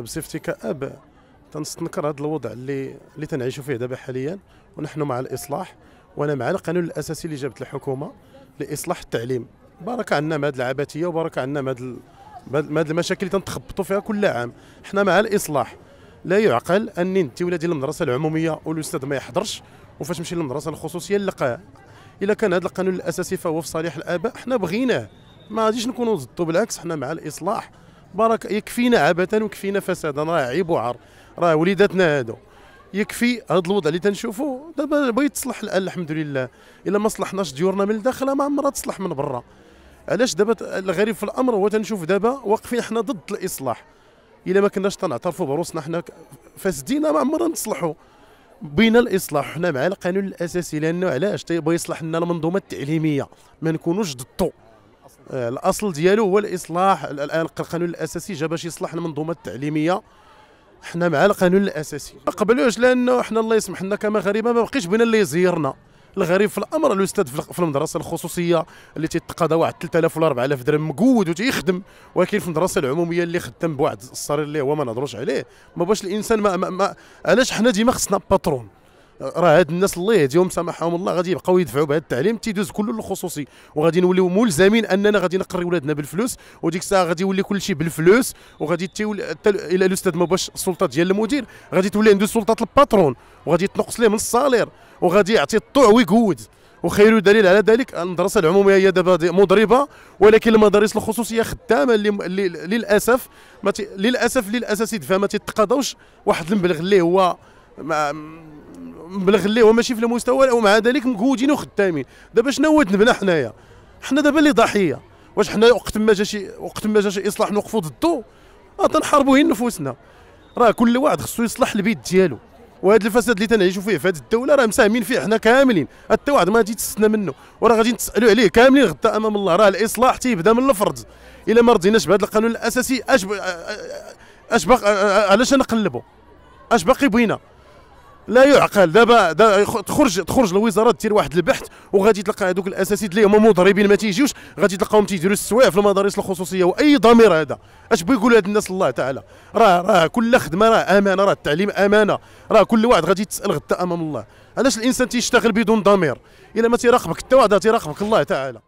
بصفتي كاب تنستنكر هذا الوضع اللي اللي تنعيشوا فيه دابا حاليا ونحن مع الاصلاح وانا مع القانون الاساسي اللي جابت الحكومه لاصلاح التعليم بارك عنا مع هذه العبثيه وبارك عنا مع هذه هذه المشاكل اللي تنتخبطوا فيها كل عام حنا مع الاصلاح لا يعقل ان انت ولادي المدرسه العموميه والاستاذ ما يحضرش وفاش نمشي للمدرسه الخصوصيه نلقاه الا كان هذا القانون الاساسي فهو في صالح الاباء حنا بغيناه ما غاديش نكونوا ضده بالعكس حنا مع الاصلاح برك يكفينا عبثا ويكفينا فسادا راه عيب وعار راه وليداتنا هادو يكفي هذا الوضع اللي تنشوفوا دابا بغيت يتصلح الان الحمد لله الا ما صلحناش ديورنا من الداخل ما عمرها تصلح من برا علاش دابا الغريب في الامر هو تنشوف دابا واقفين حنا ضد الاصلاح الا ما كناش تنعترفوا بروسنا حنا فاسدين ما عمرنا نصلحوا بينا الاصلاح حنا مع القانون الاساسي لانه علاش تيبغي طيب، يصلح لنا المنظومه التعليميه ما نكونوش ضدو آه، الاصل ديالو هو الاصلاح الان القانون الاساسي جا باش يصلح المنظومه التعليميه حنا مع القانون الاساسي ما قبلوش لانه حنا الله يسمح لنا كمغاربه ما بقيش بنا اللي يزيرنا الغريب في الامر الاستاذ في المدرسه الخصوصيه اللي تيتقاضى واحد 3000 ولا 4000 درهم مقود وتيخدم ولكن في المدرسه العموميه اللي خدام بواحد الصرير اللي هو ما نهضروش عليه ما باش الانسان ما, ما, ما علاش حنا ديما خصنا باترون راه هاد الناس الله يهديهم سامحهم الله غادي يبقاو يدفعوا بهذا التعليم تيدوز كله للخصوصي وغادي نوليو ملزمين اننا غادي نقري ولادنا بالفلوس وديك الساعه غادي يولي كل شيء بالفلوس وغادي تولي الى الاستاذ ما باش السلطه ديال المدير غادي تولي عنده سلطه الباترون وغادي تنقص ليه من الصالير وغادي يعطي الطوع ويقود وخير دليل على ذلك المدرسه العموميه هي دابا مضربه ولكن المدارس الخصوصيه خدامه اللي, للاسف ما للاسف للاسف يدفع ما تتقاضاوش واحد المبلغ اللي هو مبلغ اللي هو ماشي في المستوى ومع ذلك مكوجين وخدامين دابا شنو هو ذنبنا حنايا حنا دابا اللي ضحيه واش حنا وقت ما جا شي وقت ما جا شي اصلاح نوقفوا ضده راه تنحاربوا هي نفوسنا راه كل واحد خصو يصلح البيت ديالو وهذا الفساد اللي تنعيشوا فيه في هذه الدوله راه مساهمين فيه حنا كاملين حتى واحد ما غادي يتسنى منه وراه غادي نتسالوا عليه كاملين غدا امام الله راه الاصلاح تيبدا من الفرد الا ما رضيناش بهذا القانون الاساسي اش اش باقي آه، آه، علاش نقلبوا اش باقي بغينا لا يعقل دابا تخرج تخرج الوزارات دير واحد البحث وغادي تلقى هذوك الاساتذه اللي هما مضربين ما تيجيوش غادي تلقاهم تيديروا السوايع في المدارس الخصوصيه واي ضمير هذا اش بغي يقول هاد الناس الله تعالى راه راه كل خدمه راه امانه راه التعليم امانه راه كل واحد غادي يتسال غدا امام الله علاش الانسان تيشتغل بدون ضمير الا ما تيراقبك حتى واحد تيراقبك الله تعالى